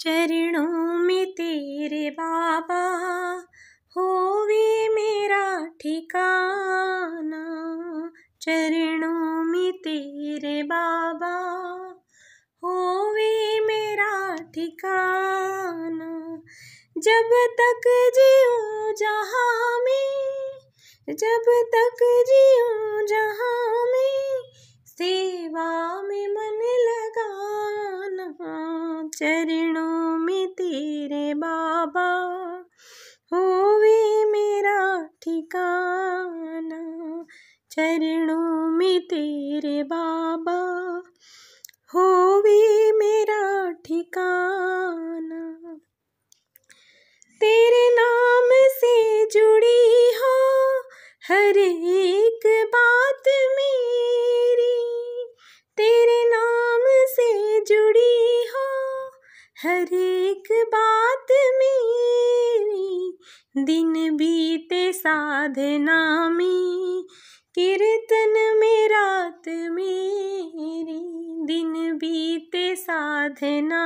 चरणों में तेरे बाबा होवे मेरा ठिकाना चरणों में तेरे बाबा होवे मेरा ठिकाना जब तक जियो जहाँ में जब तक जियो जहाँ में सेवा में मन लगाना चरणों में तेरे बाबा होवे मेरा ठिकाना चरणों में तेरे बाबा होवे मेरा ठिकाना तेरे नाम से जुड़ी हो हर एक बात मेरी तेरे नाम से जुड़ी हर एक बात मेरी दिन बीते साधना में कीर्तन में रात मेरी दिन बीते साधना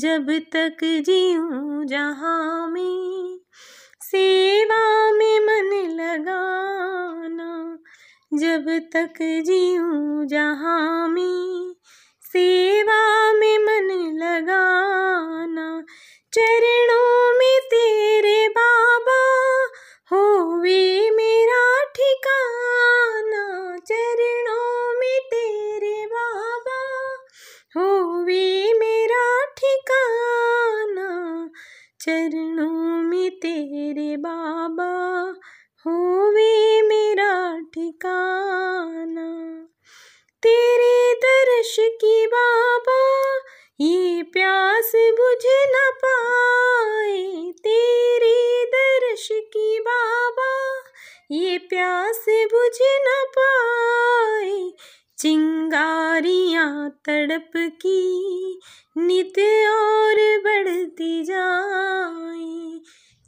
जब तक जीऊँ जहाँ में सेवा में मन लगाना जब तक जीऊँ जहाँ में सेवा में मन लगाना चरणों में तेरे बा जाना तेरे दर्श की बाबा ये प्यास बुझ न पाए तेरे दर्श की बाबा ये प्यास बुझ न पाए चिंगारियाँ तड़प की नित और बढ़ती जाए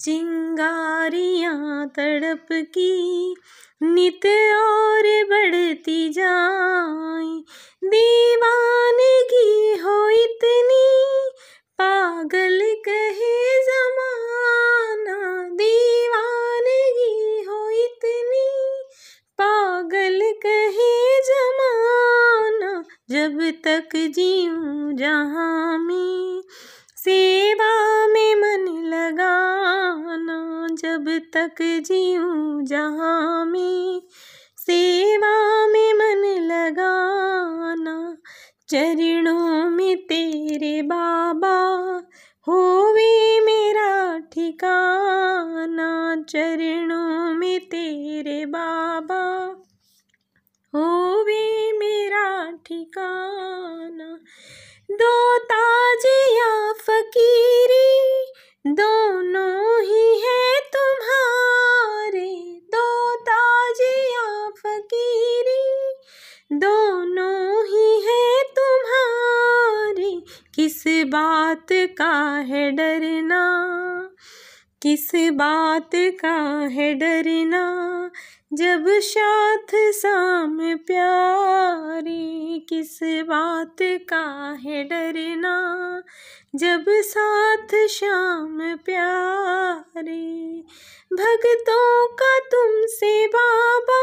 चिंगारियाँ तड़प की नित और बढ़ती जाए दीवानगी हो इतनी पागल कहे जमाना दीवानगी हो इतनी पागल कहे जमाना जब तक जीऊँ जहाँ में सेवा में मन लगाना जब तक जीऊँ जहाँ में सेवा में मन लगाना चरणों में तेरे बाबा होवे मेरा ठिकाना चरणों में तेरे बाबा होवे मेरा ठिकाना दो ताजिया फकीरी दोनों ही है तुम्हारे दो ताजिया फकीरी दोनों ही है तुम्हारे किस बात का है डरना किस बात का है डरना जब साथ साम प्यारी किस बात का है डरना जब साथ श्याम प्यारे भक्तों का तुमसे बाबा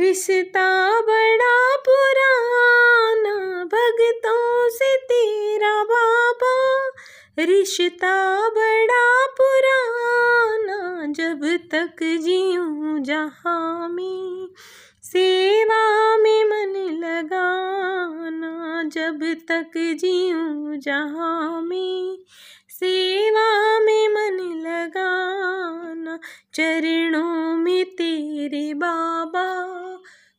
रिश्ता बड़ा पुराना भक्तों से तेरा बाबा रिश्ता बड़ा पुराना जब तक जीऊँ जहाँ में सेवा जब तक जीऊँ जहाँ में सेवा में मन लगाना चरणों में तेरे बाबा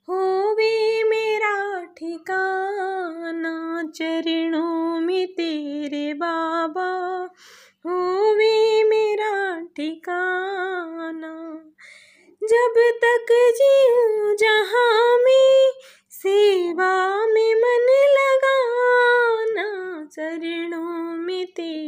हो वे मेरा ठिकाना चरणों में तेरे बाबा हो वे मेरा ठिकाना जब तक जीऊँ जहाँ में सेवा में मन लगाना चरणों में तेरे